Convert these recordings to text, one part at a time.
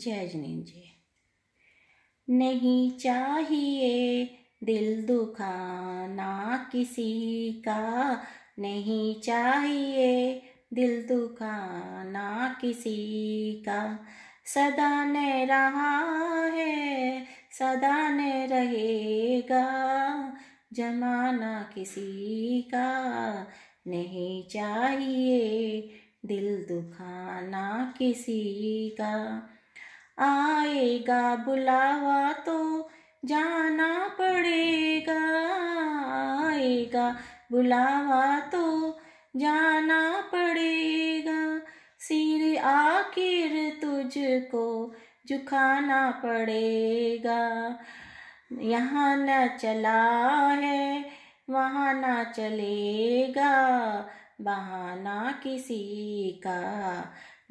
जय जनी जी नहीं चाहिए दिल दुखाना किसी का नहीं चाहिए दिल दुखाना किसी का सदा ने रहा है सदा न रहेगा जमाना किसी का नहीं चाहिए दिल दुखाना किसी का आएगा बुलावा तो जाना पड़ेगा आएगा बुलावा तो जाना पड़ेगा सिर आखिर तुझको झुकाना पड़ेगा यहाँ न चला है वहाँ ना चलेगा बहाना किसी का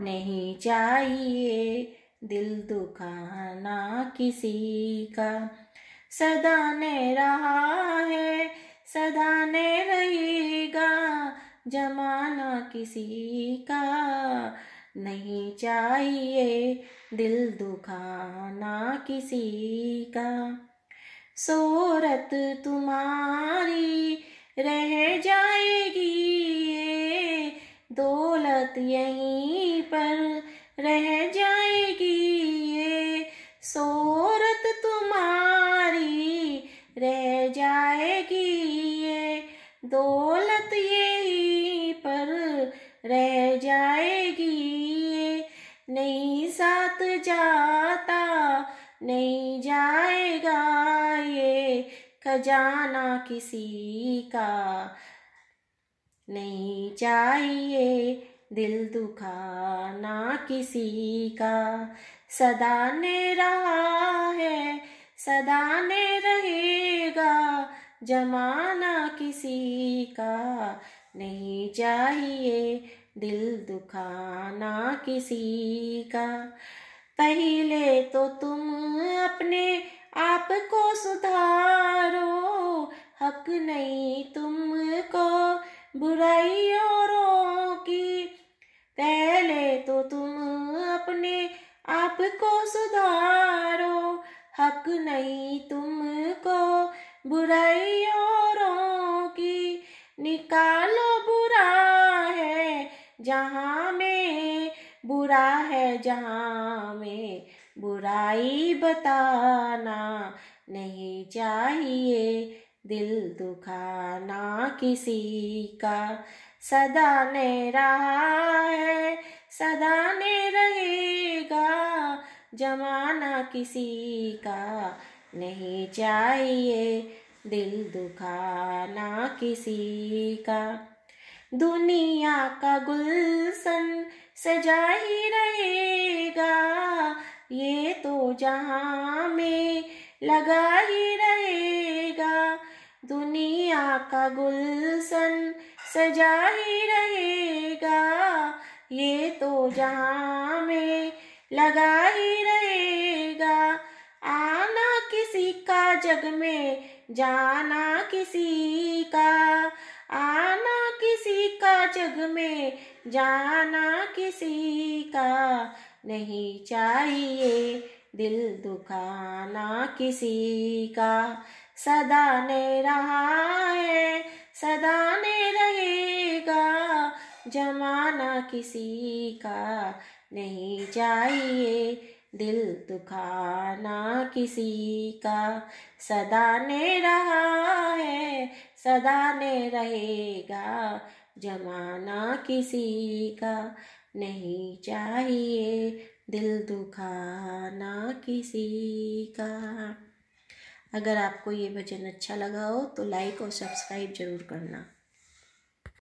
नहीं चाहिए दिल दुखाना किसी का सदा ने रहा है सदा ने रहेगा जमाना किसी का नहीं चाहिए दिल दुखाना किसी का सूरत तुम्हारी रह जाएगी ये दौलत यही नहीं जाएगा ये खजाना किसी का नहीं चाहिए दिल दुखाना किसी का सदा ने रहा है सदा ने रहेगा जमाना किसी का नहीं चाहिए दिल दुखाना किसी का पहले तो तुम अपने आप को सुधारो हक नहीं तुमको बुराइयों की पहले तो तुम अपने आप को सुधारो हक नहीं तुमको औरों की निकालो बुरा है जहाँ में बुरा है जहाँ बुराई बताना नहीं चाहिए दिल दुखाना किसी का सदा ने रहा है सदा ने रहेगा जमाना किसी का नहीं चाहिए दिल दुखाना किसी का दुनिया का गुलसन सजा ही रहेगा ये तो जहाँ में लगा ही रहेगा दुनिया का गुलशन सजा ही रहेगा ये तो जहाँ में लगा ही रहेगा आना किसी का जग में जाना किसी का आना किसी का जग में जाना किसी का नहीं चाहिए दिल दुखाना किसी का सदा ने रहा है सदा ने रहेगा जमाना किसी का नहीं चाहिए दिल दुखाना किसी का सदा ने रहा है सदा ने रहेगा जमाना किसी का नहीं चाहिए दिल दुखाना किसी का अगर आपको ये भजन अच्छा लगा हो तो लाइक और सब्सक्राइब ज़रूर करना